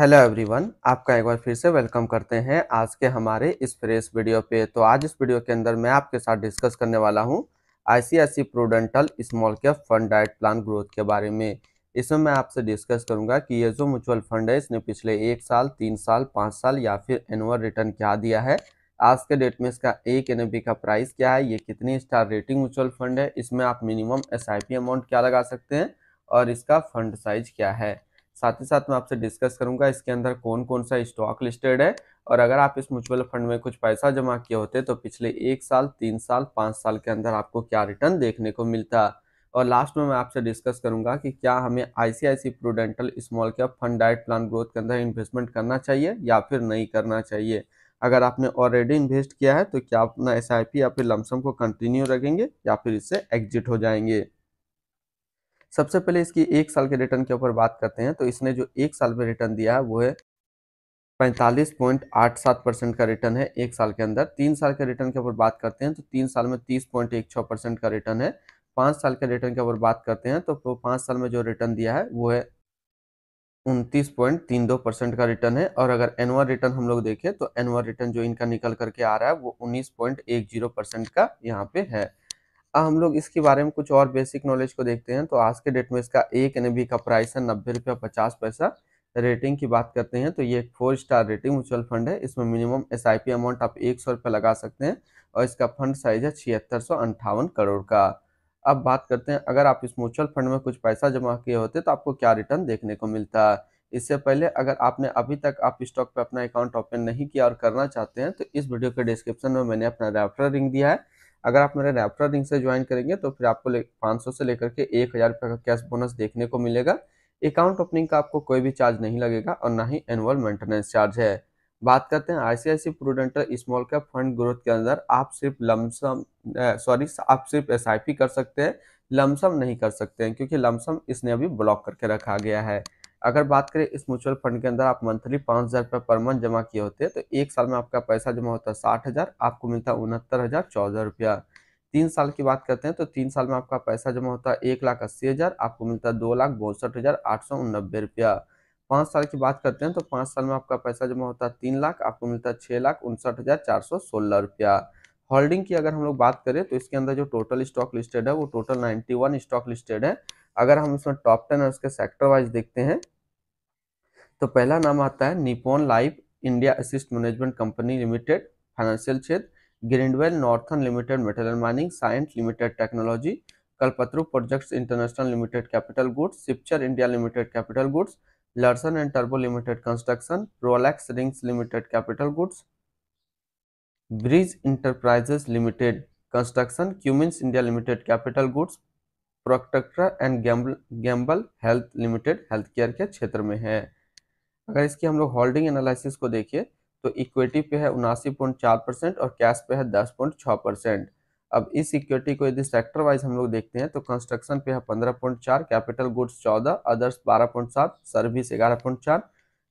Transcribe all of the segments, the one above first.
hello everyone आपका एक बार फिर से वेलकम करते हैं आज के हमारे इस फ्रेश वीडियो पे तो आज इस वीडियो के अंदर मैं आपके साथ डिस्कस करने वाला हूं ICICI Prudential small cap fund डाइट प्लान ग्रोथ के बारे में इसमें मैं आपसे डिस्कस करूंगा कि ये जो म्यूचुअल फंड है इसने पिछले एक साल तीन साल पाँच साल या फिर एनुअल रिटर्न क्या दिया है आज के डेट में इसका एक एन का प्राइस क्या है ये कितनी स्टार रेटिंग म्यूचुअल फंड है इसमें आप मिनिमम एस अमाउंट क्या लगा सकते हैं और इसका फंड साइज क्या है साथ ही साथ मैं आपसे डिस्कस करूंगा इसके अंदर कौन कौन सा स्टॉक लिस्टेड है और अगर आप इस म्यूचुअल फंड में कुछ पैसा जमा किए होते तो पिछले एक साल तीन साल पाँच साल के अंदर आपको क्या रिटर्न देखने को मिलता और लास्ट में मैं आपसे डिस्कस करूंगा कि क्या हमें I Prudential small cap fund डाइट प्लान ग्रोथ के अंदर इन्वेस्टमेंट करना चाहिए या फिर नहीं करना चाहिए अगर आपने ऑलरेडी इन्वेस्ट किया है तो क्या अपना एस या फिर लमसम को कंटिन्यू रखेंगे या फिर इससे एग्जिट हो जाएंगे सबसे पहले इसकी एक साल के रिटर्न के ऊपर बात करते हैं तो इसने जो एक साल में रिटर्न दिया है वो है पैंतालीस पॉइंट आठ सात परसेंट का रिटर्न है एक साल के अंदर तीन साल के रिटर्न के ऊपर बात करते हैं तो तीन साल में तीस पॉइंट एक छः परसेंट का रिटर्न है पाँच साल के रिटर्न के ऊपर बात करते हैं तो पाँच साल में जो रिटर्न दिया है वो है उनतीस पॉइंट तीन दो परसेंट का रिटर्न है और अगर एनुअल रिटर्न हम लोग देखें तो एनुअल रिटर्न जो इनका निकल करके आ रहा है वो उन्नीस पॉइंट एक जीरो परसेंट का यहाँ पे है हम लोग इसके बारे में कुछ और बेसिक नॉलेज को देखते हैं तो आज के डेट में इसका एक एन का प्राइस है नब्बे रुपया पचास पैसा रेटिंग की बात करते हैं तो ये एक four star rating mutual fund है इसमें मिनिमम एस अमाउंट आप एक सौ लगा सकते हैं और इसका फंड साइज है छिहत्तर सौ अंठावन करोड़ का अब बात करते हैं अगर आप इस म्यूचुअल फंड में कुछ पैसा जमा किए होते तो आपको क्या रिटर्न देखने को मिलता इससे पहले अगर आपने अभी तक आप स्टॉक पर अपना अकाउंट ओपन नहीं किया और करना चाहते हैं तो इस वीडियो के डिस्क्रिप्शन में मैंने अपना रेफरल लिंक दिया है अगर आप मेरे रेफरा लिंक से ज्वाइन करेंगे तो फिर आपको पाँच से लेकर के एक हज़ार का कैश बोनस देखने को मिलेगा अकाउंट ओपनिंग का आपको कोई भी चार्ज नहीं लगेगा और ना ही एनुअल मेंटेनेंस चार्ज है बात करते हैं ICICI Prudential small cap fund growth के अंदर आप सिर्फ लमसम सॉरी आप सिर्फ एस कर सकते हैं लमसम नहीं कर सकते हैं क्योंकि लमसम इसने अभी ब्लॉक करके रखा गया है अगर बात करें इस म्यूचुअल फंड के अंदर आप मंथली पाँच हज़ार रुपये पर मंथ जमा किए होते हैं तो एक साल में आपका पैसा जमा होता है साठ हज़ार आपको मिलता है उनहत्तर हज़ार चौदह रुपया तीन साल की बात करते हैं तो तीन साल में आपका पैसा जमा होता है एक लाख अस्सी हज़ार आपको मिलता है दो लाख बौसठ हज़ार आठ सौ नब्बे रुपया पाँच साल की बात करते हैं तो पाँच साल में आपका पैसा जमा होता है तीन लाख आपको मिलता है छः लाख उनसठ हज़ार चार सौ सोलह रुपया होल्डिंग की अगर हम लोग बात करें तो इसके अंदर जो टोटल स्टॉक लिस्टेड है वो total ninety one stock listed है अगर हम इसमें टॉप टेन और उसके सेक्टर वाइज देखते हैं तो पहला नाम आता है Nippon life India asset management company limited financial क्षेत्र Grindwell Norton limited metal and mining science limited technology Kalpataru projects international limited capital goods सिप्चर India limited capital goods Larsen and टर्बो limited construction Rolex rings limited capital goods Brigade enterprises limited construction Cummins India limited capital goods Procter and Gamble health limited health care के क्षेत्र में है अगर इसकी हम लोग होल्डिंग एनालिसिस को देखिए तो इक्विटी पे है उनासी पॉइंट चार परसेंट और कैश पे है दस पॉइंट छः परसेंट अब इस इक्विटी को यदि सेक्टर वाइज हम लोग देखते हैं तो कंस्ट्रक्शन पे है पंद्रह पॉइंट चार कैपिटल गुड्स चौदह अदर्स बारह पॉइंट सात सर्विस ग्यारह पॉइंट चार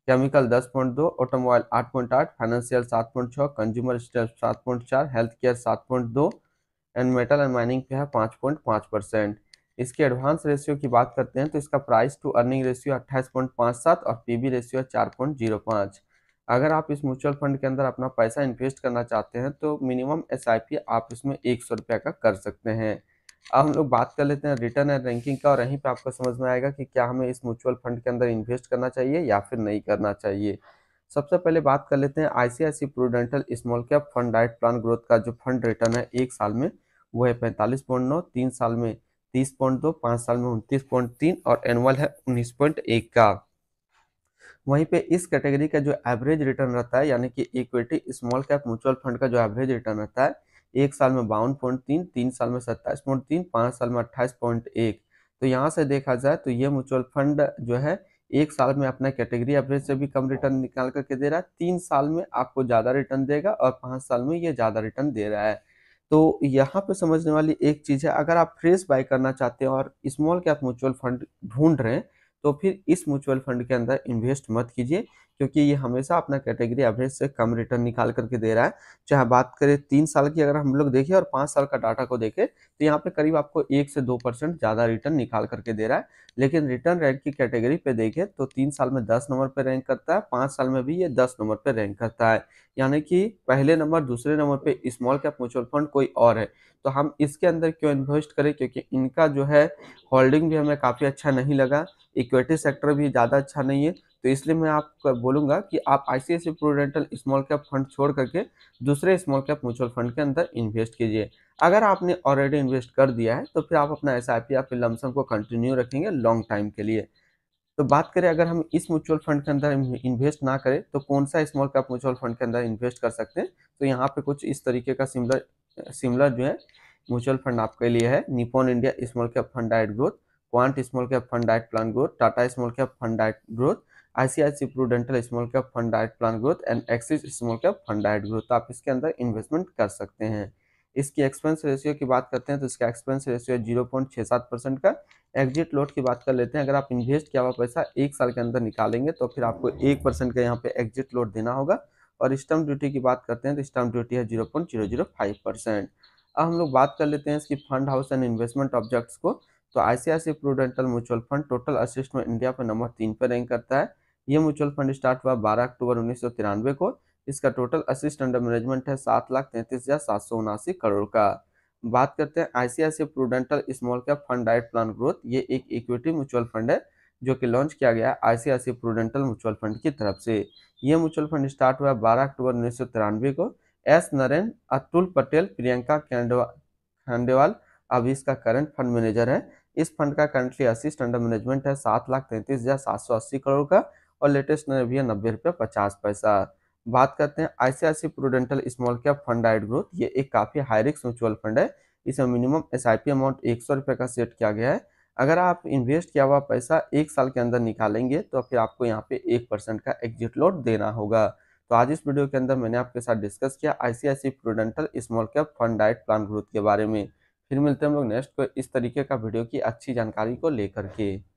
केमिकल दस पॉइंट दो ऑटोमोबाइल आठ पॉइंट आठ फाइनेंशियल सात पॉइंट छः कंज्यूमर स्टेल सात पॉइंट चार हेल्थ केयर सात पॉइंट दो एंड मेटल एंड माइनिंग पे है पाँच पॉइंट पाँच परसेंट इसके एडवांस रेशियो की बात करते हैं तो इसका प्राइस टू अर्निंग रेशियो अट्ठाईस पॉइंट पाँच सात और पी रेशियो है चार पॉइंट जीरो पाँच अगर आप इस म्यूचुअल फंड के अंदर अपना पैसा इन्वेस्ट करना चाहते हैं तो मिनिमम एस आप इसमें एक सौ रुपये का कर सकते हैं अब हम लोग बात कर लेते हैं रिटर्न एंड रैंकिंग का और यहीं पे आपको समझ में आएगा कि क्या हमें इस म्यूचुअल फंड के अंदर इन्वेस्ट करना चाहिए या फिर नहीं करना चाहिए सबसे पहले बात कर लेते हैं ICICI Prudential small cap fund डाइट प्लान ग्रोथ का जो फंड रिटर्न है एक साल में वो है पैंतालीस पॉइंट नौ तीन साल में तीस पॉइंट दो पांच साल में उनतीस पॉइंट तीन और एनुअल है उन्नीस पॉइंट एक का वहीं पे इस कैटेगरी का जो एवरेज रिटर्न रहता है यानी कि equity small cap mutual fund का जो एवरेज रिटर्न रहता है एक साल में बावन पॉइंट तीन तीन साल में सत्ताईस पॉइंट तीन पांच साल में अट्ठाईस पॉइंट एक तो यहाँ से देखा जाए तो ये म्यूचुअल फंड जो है एक साल में अपना कैटेगरी एवरेज से भी कम रिटर्न निकाल करके दे रहा है तीन साल में आपको ज़्यादा रिटर्न देगा और पांच साल में ये ज़्यादा रिटर्न दे रहा है तो यहाँ पे समझने वाली एक चीज़ है अगर आप फ्रेश बाय करना चाहते हैं और स्मॉल कैप म्यूचुअल फंड ढूंढ रहे हैं तो फिर इस म्यूचुअल फंड के अंदर इन्वेस्ट मत कीजिए क्योंकि ये हमेशा अपना कैटेगरी एवरेज से कम रिटर्न निकाल करके दे रहा है चाहे बात करें तीन साल की अगर हम लोग देखें और पाँच साल का डाटा को देखें तो यहाँ पे करीब आपको एक से दो परसेंट ज़्यादा रिटर्न निकाल करके दे रहा है लेकिन रिटर्न रैंक की कैटेगरी पे देखें तो तीन साल में दस नंबर पर रैंक करता है पाँच साल में भी ये दस नंबर पर रैंक करता है यानी कि पहले नंबर दूसरे नंबर पर स्मॉल कैप म्यूचुअल फंड कोई और है तो हम इसके अंदर क्यों इन्वेस्ट करें क्योंकि इनका जो है होल्डिंग भी हमें काफ़ी अच्छा नहीं लगा इक्विटी सेक्टर भी ज़्यादा अच्छा नहीं है तो इसलिए मैं आपको बोलूँगा कि आप I C Prudential small cap fund छोड़ करके दूसरे स्मॉल कैप म्यूचुअल फंड के अंदर इन्वेस्ट कीजिए अगर आपने ऑलरेडी इन्वेस्ट कर दिया है तो फिर आप अपना एस आई पी लमसम को कंटिन्यू रखेंगे लॉन्ग टाइम के लिए तो बात करें अगर हम इस म्यूचुअल फंड के अंदर इन्वेस्ट ना करें तो कौन सा स्मॉल कैप म्यूचुअल फंड के अंदर इन्वेस्ट कर सकते हैं तो यहाँ पे कुछ इस तरीके का सिमिलर सिमिलर जो है म्यूचुअल फंड आपके लिए है Nippon India small cap fund at growth Quant small cap fund direct plan growth Tata small cap fund direct growth ICICI Prudential small cap fund direct plan growth and Axis small cap fund direct growth आप इसके अंदर investment कर सकते हैं इसकी expense ratio की बात करते हैं तो इसका एक्सपेंस रेशियो जीरो पॉइंट छः सात परसेंट का एग्जिट लोट की बात कर लेते हैं अगर आप इन्वेस्ट किया हुआ पैसा एक साल के अंदर निकालेंगे तो फिर आपको एक परसेंट का यहाँ पे एग्जिट लोट देना होगा और स्टम्प ड्यूटी की बात करते हैं तो स्टम्प ड्यूटी है zero point zero zero five percent अब हम लोग बात कर लेते हैं इसकी fund house and investment objects को तो ICICI Prudential mutual fund total asset में इंडिया पर नंबर तीन पर रैंक करता है ये म्यूचुअल फंड स्टार्ट हुआ बारह अक्टूबर उन्नीस को इसका टोटल असिस्ट अंडर मैनेजमेंट है सात लाख तैंतीस हज़ार सात सौ उनासी करोड़ का बात करते हैं ICICI Prudential small cap fund डाइट प्लान ग्रोथ ये एक इक्विटी म्यूचुअल फंड है जो कि लॉन्च किया गया आईसीआईसी प्रूडेंटल म्यूचुअल फंड की तरफ से ये म्यूचुअल फंड स्टार्ट हुआ बारह अक्टूबर उन्नीस को एस नरेन अतुल पटेल प्रियंका खंडेवाल अभी इसका करंट फंड मैनेजर है इस फंड का करंटली असिस्ट अंडर मैनेजमेंट है सात लाख तैंतीस हजार सात सौ अस्सी करोड़ का और लेटेस्ट भी है नब्बे रुपये पचास पैसा बात करते हैं ICICI Prudential small cap fund आइड ग्रोथ ये एक काफ़ी हाई रिस्क म्यूचुअल फंड है इसमें मिनिमम एस अमाउंट एक सौ का सेट किया गया है अगर आप इन्वेस्ट किया हुआ पैसा एक साल के अंदर निकालेंगे तो फिर आपको यहाँ पे एक परसेंट का एग्जिट लोड देना होगा तो आज इस वीडियो के अंदर मैंने आपके साथ डिस्कस किया ICICI Prudential small cap fund डाइट प्लान ग्रोथ के बारे में फिर मिलते हैं हम लोग नेक्स्ट इस तरीके का वीडियो की अच्छी जानकारी को लेकर के